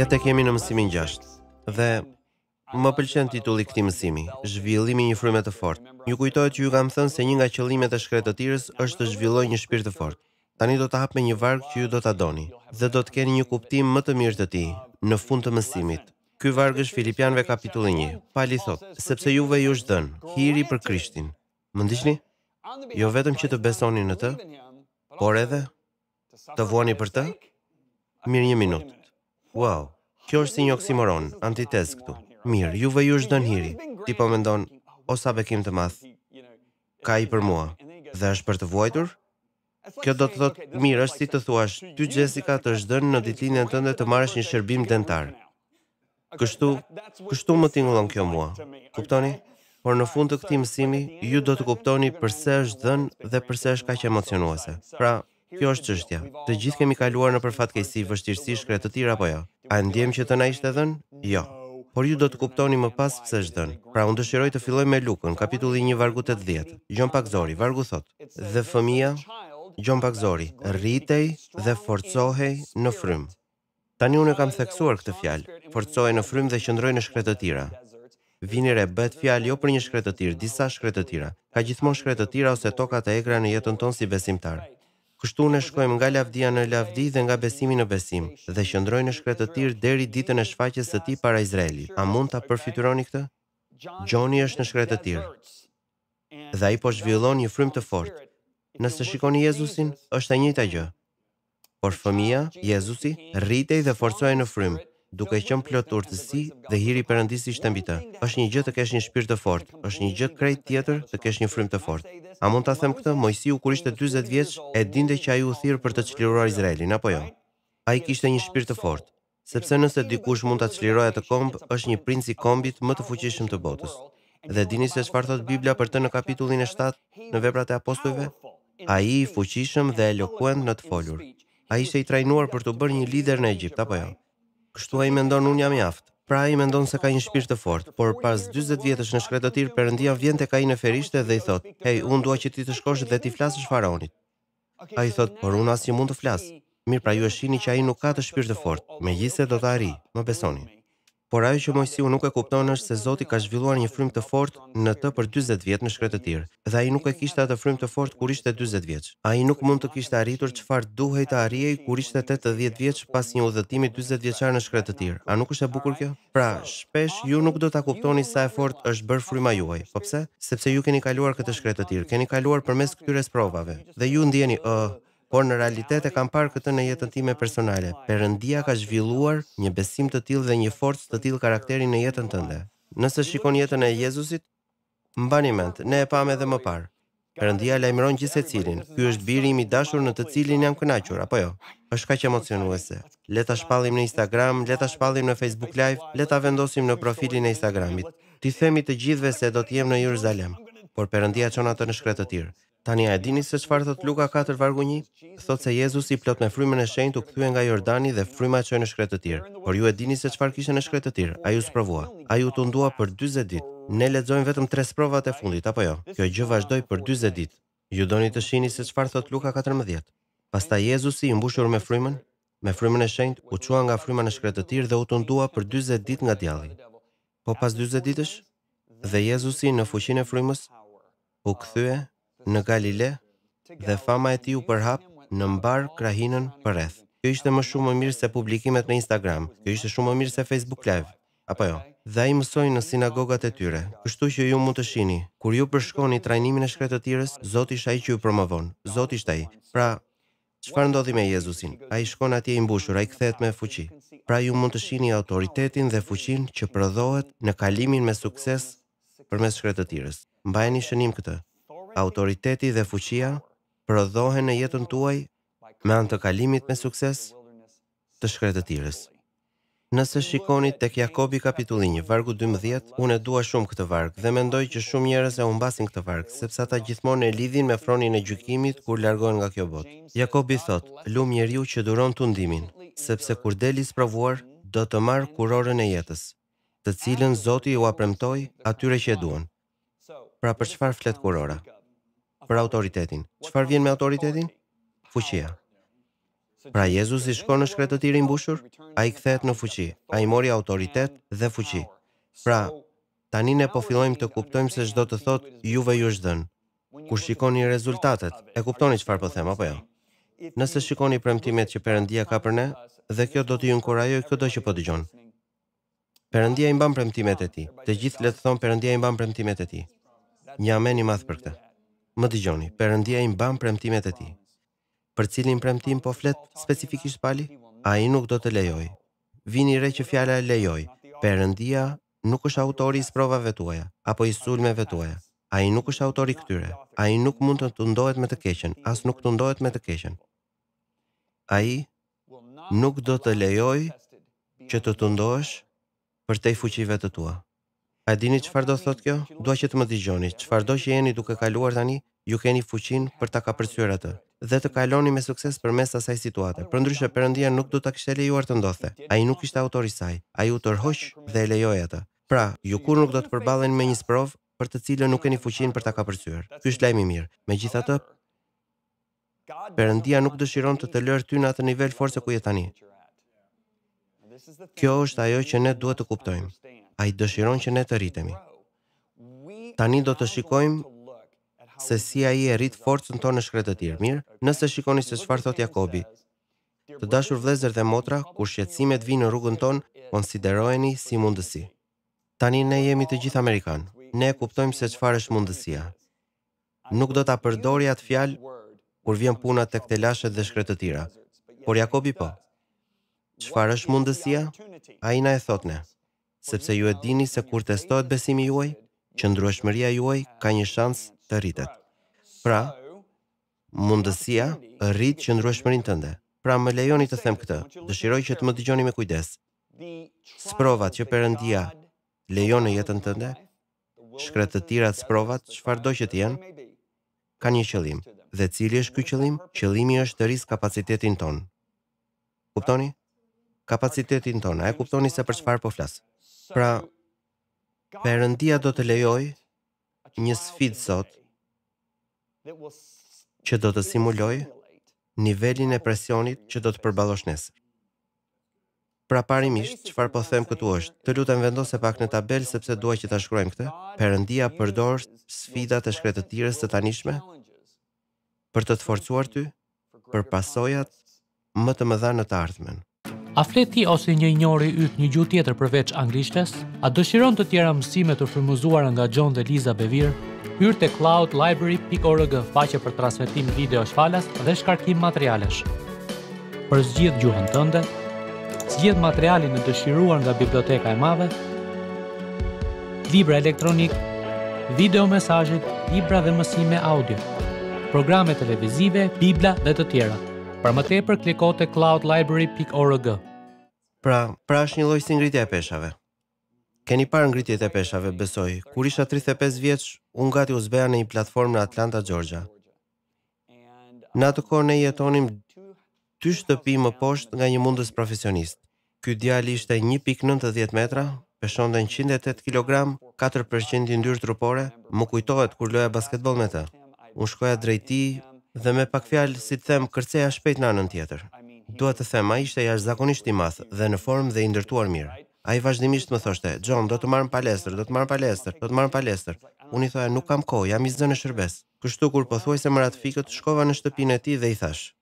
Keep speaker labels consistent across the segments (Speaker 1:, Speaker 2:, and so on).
Speaker 1: Ja të kemi në mësimin gjasht Dhe më pëlqen titulli këti mësimi Zhvillimi një frumet të fort Një kujtohet që ju kam thënë se një nga qëllimet e shkret të tirës është të zhvilloj një shpirë të fort Tani do të me një varg që ju do të adoni Dhe do të keni një kuptim më të mirë të ti Në fund të mësimit Ky vargë është Filipianëve kapitulli 1. Pali thotë: "Sepse juve ju është dhënë hiri për Krishtin." Më ndihni? Jo vetëm që të besoni në të, por edhe të vuani për të. Mirë një minutë. Wow, kjo është si një oksimoron, antitez këtu. Mirë, juve ju është hiri. Ti po mendon, sa bekim të mathë, ka i për mua, dhe është për të vuajtur? Kjo do të thotë, mirë, është si të thuash, ty Jessica të është dënë në ditlinjën tënde të marrësh një shërbim dentar. Kështu, kështu më tingullon kjo mua. Kuptoni? Por në fund të këti mësimi, ju do të kuptoni përse është dënë dhe përse është kaqë emocionuese. Pra, Kjo është çështja. Të gjithë kemi kaluar nëpër fatkeqësi, vështirësi, shkret të tjera apo jo? A e ndiem që të na ishte dhënë? Jo. Por ju do të kuptoni më pas pse është dhënë. Pra unë dëshiroj të filloj me Lukën, kapitulli 1 vargu 80. Gjon pak zori, vargu thot. Dhe fëmia, Gjon pak zori, rritej dhe forcohej në frym. Tani unë kam theksuar këtë fjalë, forcohej në frym dhe qëndroi në shkret të tjera. Vini re bëhet fjalë jo për një shkretëtir, disa shkretëtira. Ka gjithmonë shkretëtira ose toka e egra në jetën tonë si besimtar. Kështu ne shkojmë nga lavdia në lavdi dhe nga besimi në besim, dhe qëndrojnë në shkretë të tirë deri ditën e shfaqjes së ti para Izraeli. A mund të përfituroni këtë? Gjoni është në shkretë të tirë, dhe ai i po zhvillon një frym të fort. Nëse shikoni Jezusin, është e njëjta gjë. Por fëmia, Jezusi, rritej dhe forcoj në frym, duke qenë plot të urtësi dhe hiri përëndisi shtembita. është një gjë të kesh një shpirt të fortë, është një gjë krejt tjetër të kesh një frym të fortë. A mund të them këtë? Mojsiu kur ishte 40 vjeç e dinte që ai u thirr për të çliruar Izraelin apo jo? Ai kishte një shpirt të fortë, sepse nëse dikush mund ta çlirojë atë komb, është një princ i kombit më të fuqishëm të botës. Dhe dini se çfarë thot Bibla për të në kapitullin e 7 në veprat e apostujve? Ai i fuqishëm dhe elokuent në të folur. Ai ishte i trajnuar për të bërë një lider në Egjipt apo jo? Kështu ai mendon un jam i Pra i mendon se ka një shpirt të fort, por pas 20 vjetësh në shkretëtir, përëndia vjen të ka i në ferishte dhe i thot, hej, unë dua që ti të shkosh dhe ti flasësh faraonit. A i thot, por unë asë që mund të flasë. Mirë pra ju e shini që a i nuk ka të shpirt të fort, me gjithse do të ari, më besonin. Por ajo që Mojsiu nuk e kupton është se Zoti ka zhvilluar një frymë të fortë në të për 40 vjet në shkretë të tirë, dhe ai nuk e kishte atë frymë të fortë kur ishte 40 vjeç. Ai nuk mund të kishte arritur çfarë duhej të arrijej kur ishte 80 vjeç pas një udhëtimi 40 vjeçar në shkretë të tirë. A nuk është e bukur kjo? Pra, shpesh ju nuk do ta kuptoni sa e fortë është bërë fryma juaj. Po pse? Sepse ju keni kaluar këtë shkretë të keni kaluar përmes këtyre provave dhe ju ndjeni, "Ëh, uh, por në realitet e kam parë këtë në jetën time personale. Perëndia ka zhvilluar një besim të tillë dhe një forcë të tillë karakteri në jetën tënde. Nëse shikon jetën e Jezusit, mbani mend, ne e pamë edhe më parë. Perëndia lajmëron gjithë secilin. Ky është biri im i dashur në të cilin jam kënaqur, apo jo? Është kaq emocionuese. Le ta shpallim në Instagram, le ta shpallim në Facebook Live, le ta vendosim në profilin e Instagramit. Ti themi të gjithëve se do të jem në Jeruzalem, por Perëndia çon atë në shkretë të Tani a e dini se çfarë thot Luka 4 vargu 1? Thot se Jezus i plot me frymën e shenjtë u kthye nga Jordani dhe fryma e çojnë në shkretë të tir. Por ju e dini se çfarë kishte në shkretë të tir? Ai u sprovua. Ai u tundua për 40 ditë. Ne lexojmë vetëm tre sprovat e fundit apo jo? Kjo gjë vazhdoi për 40 ditë. Ju doni të shihni se çfarë thot Luka 14. Pasta Jezusi i mbushur me frymën, me frymën e shenjtë, u çua nga fryma në shkretë të tir dhe u tundua për 40 ditë nga djalli. Po pas 40 ditësh, dhe Jezusi në fuqinë e frymës u kthye në Galile dhe fama e tij u përhap në mbar krahinën për eth. Kjo ishte më shumë më mirë se publikimet në Instagram, kjo ishte shumë më mirë se Facebook Live, apo jo. Dhe ai mësoi në sinagogat e tyre, kështu që ju mund të shihni. Kur ju përshkoni trajnimin e shkretë të tjeres, Zoti është ai që ju promovon. Zoti është ai. Pra, çfarë ndodhi me Jezusin? Ai shkon atje i mbushur, ai kthehet me fuqi. Pra ju mund të shihni autoritetin dhe fuqinë që prodhohet në kalimin me sukses përmes shkretë të Mbajeni shënim këtë autoriteti dhe fuqia prodhohen në jetën tuaj me anë të kalimit me sukses të shkretëtirës. Nëse shikoni tek Jakobi kapitulli 1 vargu 12, unë e dua shumë këtë varg dhe mendoj që shumë njerëz e humbasin këtë varg sepse ata gjithmonë e lidhin me fronin e gjykimit kur largohen nga kjo botë. Jakobi thot: "Lum njeriu që duron tundimin, sepse kur del i sprovuar, do të marr kurorën e jetës, të cilën Zoti ju premtoi atyre që e duan." Pra për çfarë flet kurora? për autoritetin. Qëfar vjen me autoritetin? Fuqia. Pra Jezus i shko në shkretë të tiri mbushur, a i kthehet në fuqi, a i mori autoritet dhe fuqi. Pra, tani ne po fillojmë të kuptojmë se shdo të thot juve ju shdën. Kur shikoni rezultatet, e kuptoni qëfar për po them, apo jo? Nëse shikoni premtimet që përëndia ka për ne, dhe kjo do të ju këtë do që po të gjonë. Përëndia i mban premtimet e ti, të gjithë le të thonë përëndia i mban premtimet e ti. Një amen i madhë për këtë. Më dëgjoni, Perëndia i mban premtimet e tij. Për cilin premtim po flet specifikisht Pali? Ai nuk do të lejoj. Vini re që fjala e lejoj. Perëndia nuk është autori i sprovave tuaja apo i sulmeve tuaja. Ai nuk është autori këtyre. Ai nuk mund të tundohet me të keqen, as nuk tundohet me të keqen. Ai nuk do të lejoj që të tundohesh për te fuqive të tua. A dini çfarë do thotë kjo? Dua që të më dëgjoni. Çfarëdo që jeni duke kaluar tani, ju keni fuqin për ta kapërcyer atë dhe të kaloni me sukses përmes asaj situate. Përndryshe Perëndia nuk do ta kishte lejuar të ndodhte. Ai nuk ishte autori i saj. Ai u tërhoq dhe e lejoi atë. Pra, ju kur nuk do të përballeni me një sprov për të cilën nuk keni fuqin për ta kapërcyer. Ky është lajm i mirë. Megjithatë, Perëndia nuk dëshiron të të lërë ty në atë nivel force ku je tani. Kjo është ajo që ne duhet të kuptojmë. Ai dëshiron që ne të rritemi. Tani do të shikojmë se si a i e rritë forcën tonë në shkretë të tirë. Mirë, nëse shikoni se shfarë thot Jakobi, të dashur vlezër dhe motra, kur shqetsimet vinë në rrugën tonë, konsiderojeni si mundësi. Tani ne jemi të gjithë Amerikanë, ne kuptojmë se qëfar është mundësia. Nuk do të apërdori atë fjalë kur vjen puna të këte lashet dhe shkretë të tira. Por Jakobi po, qëfar është mundësia? A i na e thot ne, sepse ju e dini se kur testohet besimi juaj, që ndrueshmëria juaj ka një shansë të rritet. Pra, mundësia rrit që ndryshmërin tënde. Pra, më lejoni të them këtë, dëshiroj që të më digjoni me kujdes. Sprovat që përëndia lejon e jetën tënde, shkretë të tira të sprovat, shfar do që t'jen, ka një qëlim. Dhe cili është kjo qëlim? Qëlimi është të rris kapacitetin ton. Kuptoni? Kapacitetin ton, a e kuptoni se për shfar po flasë. Pra, përëndia do të lejoj një sfit sotë, që do të simuloj nivelin e presionit që do të përbalosh nesër. Pra parimisht, qëfar po them këtu është, të lutem vendose pak në tabel sepse duaj që të shkrojmë këte, përëndia përdorë sfidat e shkretë tjërës të tanishme për të të forcuar ty për pasojat më të më dha në të ardhmen. A fleti ose një njëri ytë një gjuhë tjetër përveç anglishtes? A dëshiron të tjera mësime të frumuzuar nga John dhe Liza Bevir? Hyrë të cloudlibrary.org faqe për transmitim video shfalas dhe shkarkim materialesh. Për zgjith gjuhën tënde, zgjith materialin e dëshiruar nga biblioteka e mave, libra elektronik, video mesajit, libra dhe mësime audio, programe televizive, bibla dhe të tjera. Për më tepër kliko te cloudlibrary.org. Pra, pra është një lloj si ngritja e peshave. Keni parë ngritjet e peshave, besoj. Kur isha 35 vjeç, un gati usbeja në një platformë në Atlanta, Georgia. Në atë kohë ne jetonim dy shtëpi më poshtë nga një mundës profesionist. Ky djali ishte 1.90 metra, peshonte 108 kg, 4% i ndyrë trupore, më kujtohet kur loja basketbol me të. Unë shkoja drejti, dhe me pak fjalë si të them kërceja shpejt në anën tjetër. Dua të them ai ishte jashtëzakonisht i madh dhe në formë dhe i ndërtuar mirë. Ai vazhdimisht më thoshte, "John, do të marr në palestër, do të marr palestër, do të marr palestër." Unë i thoja, "Nuk kam kohë, jam i zënë shërbes." Kështu kur pothuajse më rat fikët, shkova në shtëpinë e tij dhe i thash,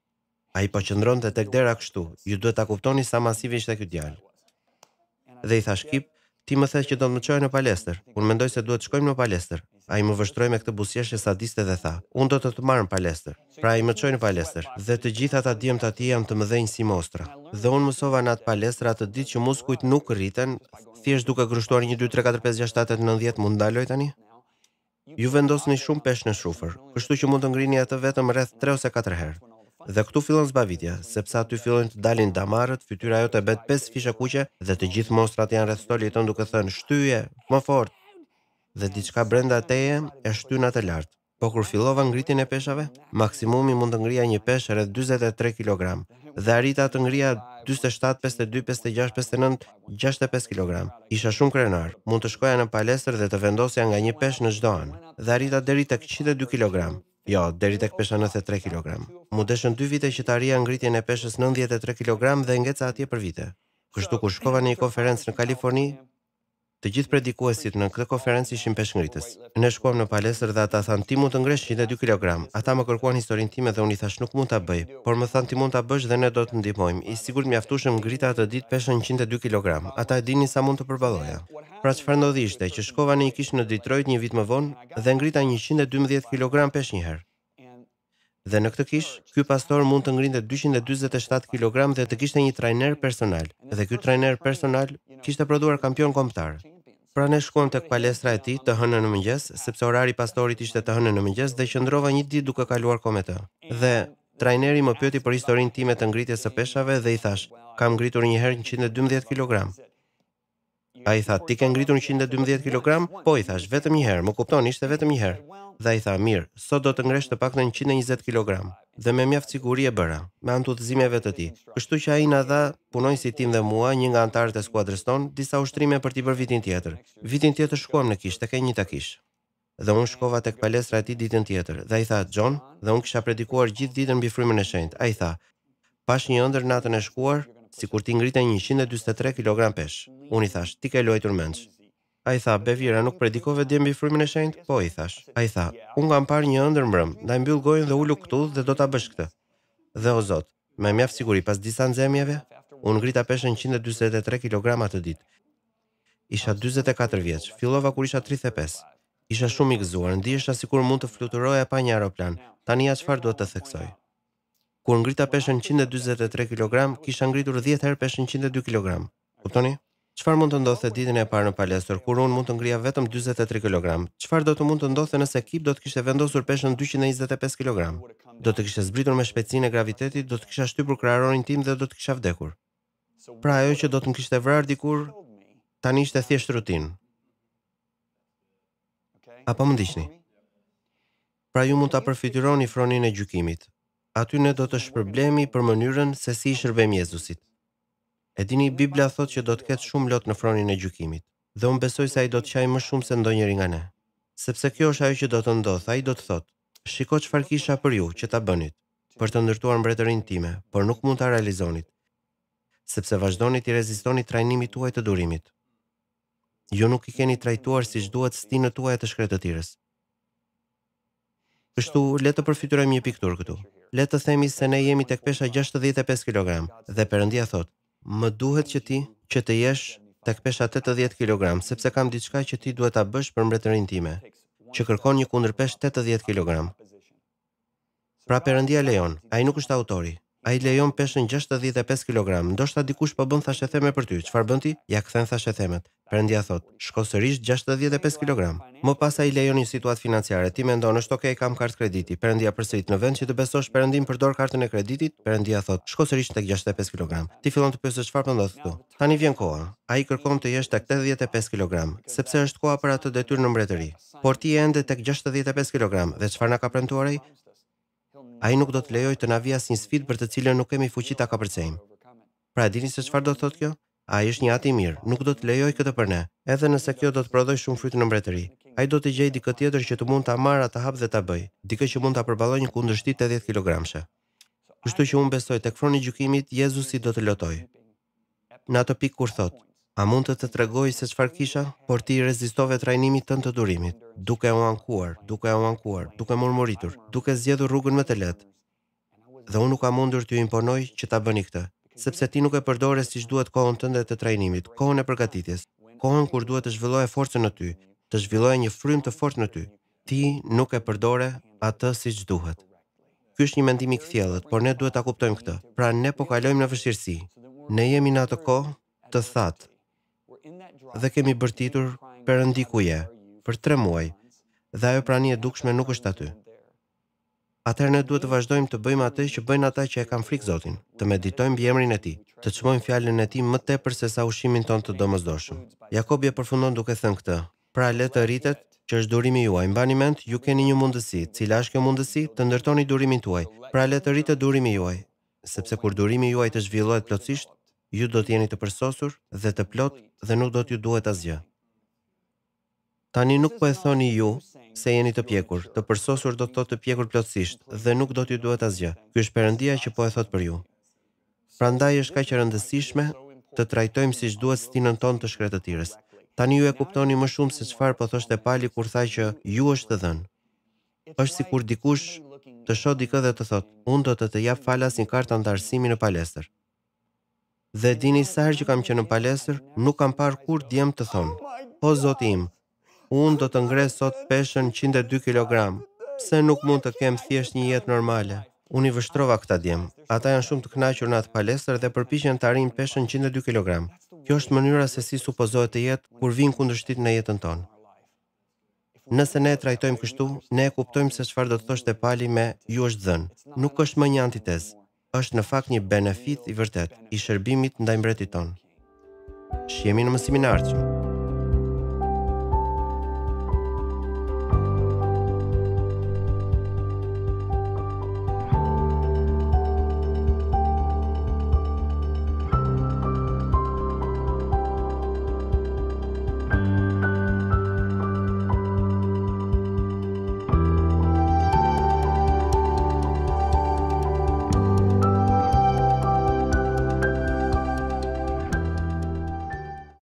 Speaker 1: "Ai po qëndronte tek dera kështu. Ju duhet ta kuptoni sa masiv ishte ky djal." Dhe i thash, "Kip, ti më thash që do të më çojë në palestër." Unë mendoj se duhet të shkojmë në palestër. A i më vështroj me këtë busjeshe sadiste dhe tha, unë do të të marrë në palester, pra i më qojnë në palester, dhe të gjitha të djemë të ati jam të më si mostra. Dhe unë mësova në atë palestra të ditë që muskujt nuk rriten, thjesht duke grushtuar një 2, 3, 4, 5, 6, 7, 8, 9, mund daloj tani? Ju vendosë një shumë pesh në shufër, kështu që mund të ngrini atë të vetëm rreth 3 ose 4 herë. Dhe këtu fillon zbavitja, sepse aty fillon të dalin damarët, fytyra jo të bet 5 fisha kuqe dhe të gjithë mostrat janë rrethstoli të duke thënë shtyje, më fort, dhe diçka brenda teje e shtyna të lartë. Po kur fillova ngritjen e peshave, maksimumi mund të ngrija një peshë rreth 43 kg dhe arrita të ngrija 47, 52, 56, 59, 65 kg. Isha shumë krenar. Mund të shkoja në palestër dhe të vendosja nga një peshë në çdo anë dhe arrita deri tek 102 kg. Jo, deri tek pesha 93 kg. Mu deshën 2 vite që të arria ngritjen e peshës 93 kg dhe ngeca atje për vite. Kështu ku shkova në një konferencë në Kaliforni, Të gjithë predikuesit në këtë konferencë ishin peshngritës. Ne shkuam në palestër dhe ata than ti mund të ngresh 102 kg. Ata më kërkuan historinë time dhe unë i thash nuk mund ta bëj, por më than ti mund ta bësh dhe ne do të ndihmojmë. I sigurt mjaftueshëm ngrita atë ditë peshën 102 kg. Ata e dinin sa mund të përballoja. Pra çfarë ndodhi ishte që shkova në një kishë në Detroit një vit më vonë dhe ngrita 112 kg peshë një herë. Dhe në këtë kishë, ky pastor mund të ngrinte 247 kg dhe të kishte një trajner personal. Dhe ky trajner personal kishte prodhuar kampion kombëtar. Pra ne shkuam tek palestra e tij të hënën në mëngjes, sepse orari i pastorit ishte të hënën në mëngjes dhe qëndrova një ditë duke kaluar kohë me të. Dhe trajneri më pyeti për historinë time të ngritjes së peshave dhe i thash, kam ngritur një herë 112 kg. Ai tha, ti ke ngritur 112 kg? Po i thash, vetëm një herë, më kupton, ishte vetëm një herë dhe i tha mirë, sot do të ngresh të pak në 120 kg dhe me mjaft siguri e bëra, me antudhëzimeve të tij. Kështu që ai na dha punoj si tim dhe mua, një nga antarët e skuadrës tonë, disa ushtrime për ti për vitin tjetër. Vitin tjetër shkuam në kishë, tek një takish. Dhe unë shkova tek palestra e tij ditën tjetër, dhe ai tha John, dhe unë kisha predikuar gjithë ditën mbi frymën e A Ai tha, pash një ëndër natën e shkuar, sikur ti ngritej 143 kg pesh. Unë i thash, ti ke luajtur mendsh. A i tha, bevira nuk predikove dhe mbi frimin e shenjt? Po, i thash. A i tha, unë kam par një ndër mbrëm, da i mbyll gojnë dhe ullu këtu dhe do të bësh këtë. Dhe o zot, me mjaft siguri pas disa zemjeve, unë grita peshen 123 kg të ditë. Isha 24 vjeç, fillova kur isha 35. Isha shumë i gëzuar, ndihesha sikur mund të fluturoja pa një aeroplan. Tani një çfarë duhet të theksoj? Kur ngrita peshën 123 kg, kisha ngritur 10 herë peshën 102 kg. Kuptoni? Qëfar mund të ndodhte ditën e parë në palestër kur unë mund të ngrija vetëm 43 kg? Çfarë do të mund të ndodhte nëse ekip do të kishte vendosur peshën 225 kg? Do të kishte zbritur me shpejtësinë e gravitetit, do të kishtë shtypur krahorin tim dhe do të kisha vdekur. Pra ajo që do të më kishte vrarë dikur tani ishte thjesht rutin. Apo më ndihni? Pra ju mund ta përfitironi fronin e gjykimit. Aty ne do të shpërblemi për mënyrën se si i shërbejmë Jezusit. E dini Biblia thot që do të ketë shumë lot në fronin e gjykimit, dhe unë besoj se ai do të qajë më shumë se ndonjëri nga ne. Sepse kjo është ajo që do të ndodh, ai do të thot, shiko çfarë kisha për ju që ta bënit, për të ndërtuar mbretërinë time, por nuk mund ta realizonit, Sepse vazhdoni i rezistoni trajnimit tuaj të durimit. Ju nuk i keni trajtuar siç duhet stinë tuaj të shkretëtirës. Kështu le të përfitojmë një piktur këtu. Le të themi se ne jemi tek pesha 65 kg dhe Perëndia thot, më duhet që ti që të jesh tek pesha 80 kg, sepse kam diçka që ti duhet ta bësh për mbretërinë time, që kërkon një kundërpesh 80 kg. Pra Perëndia lejon. Ai nuk është autori a i lejon peshën 65 kg, ndoshta dikush po bën thashe theme për ty, qëfar bën ti? Ja këthen thashe themet. Përëndja thot, shko sërish 65 kg. Më pas a i lejon një situat financiare, ti me ndonë është okej okay, kam kartë krediti, përëndja përsërit në vend që të besosh përëndim përdor kartën e kreditit, përëndja thot, shko sërish të 65 kg. Ti fillon të pësë qëfar përndoth po të tu. Tani vjen koha, a i kërkom të jesh të 85 kg, sepse është koha për atë detyr në mbretëri. Por ti e ende të 65 kg, dhe qëfar në ka premtuarej? ai nuk do të lejoj të na vi asnjë sfidë për të cilën nuk kemi fuqi ta kapërcejmë. Pra e dini se çfarë do thotë kjo? Ai është një ati i mirë, nuk do të lejoj këtë për ne, edhe nëse kjo do të prodhoj shumë frytë në mbretëri. Ai do të gjej dikë tjetër që të mund ta marrë, të hap dhe ta bëj, dikë që mund ta përballojë një kundërshtit të 10 kilogramshë. Kështu që unë besoj tek froni gjykimit, Jezusi do të lotoj. Në atë pikë kur thotë, A mund të të tregoj se çfarë kisha? Por ti rezistove trajnimit tënd të durimit, duke u ankuar, duke u ankuar, duke murmuritur, duke zgjedhur rrugën më të lehtë. Dhe unë nuk kam mundur ju imponoj që ta bëni këtë, sepse ti nuk e përdore siç duhet kohën tënde të trajnimit, kohën e përgatitjes, kohën kur duhet të zhvillohej forcën në ty, të zhvillohej një frymë të fortë në ty. Ti nuk e përdore atë siç duhet. Ky është një mendim i kthjellët, por ne duhet ta kuptojmë këtë. Pra ne po kalojmë në vështirësi. Ne jemi në atë kohë të thatë dhe kemi bërtitur për ndikuje, për tre muaj, dhe ajo prani e dukshme nuk është aty. Atëherë ne duhet të vazhdojmë të bëjmë atë që bëjmë ata që e kanë frikë Zotin, të meditojmë mbi emrin e Tij, të çmojmë fjalën e Tij më tepër se sa ushimin ton të domosdoshëm. Jakob je përfundon duke thënë këtë: Pra le të rritet që është durimi juaj. Mbani mend, ju keni një mundësi, cila është kjo mundësi? Të ndërtoni durimin tuaj. Pra le të rritet durimi juaj, sepse kur durimi juaj të zhvillohet plotësisht, ju do të jeni të përsosur dhe të plot dhe nuk do t'ju duhet asgjë. Tani nuk po e thoni ju se jeni të pjekur, të përsosur do të thotë të pjekur plotësisht dhe nuk do t'ju duhet asgjë. Ky është Perëndia që po e thot për ju. Prandaj është kaq e rëndësishme të trajtojmë siç duhet stinën tonë të shkretëtirës. Tani ju e kuptoni më shumë se çfarë po thoshte Pali kur tha që ju është të dhënë. Është sikur dikush të shoh dikë dhe të thotë, "Unë do të të jap falas një kartë ndarësimi në palestër." Dhe dini sa që kam qenë në palestër, nuk kam parë kur djem të thonë, po zoti im. Unë do të ngres sot peshën 102 kg. Pse nuk mund të kem thjesht një jetë normale? Unë i vështrova këtë djem. Ata janë shumë të kënaqur në atë palestër dhe përpiqen të arim peshën 102 kg. Kjo është mënyra se si supozohet të jetë kur vin kundërshtit në jetën tonë. Nëse ne e trajtojmë kështu, ne e kuptojmë se çfarë do të thoshte pali me "ju shtdhën". Nuk është më një antitezë, është në fakt një benefit i vërtet i shërbimit ndaj mbretit tonë. Shihemi në mësimin e ardhshëm.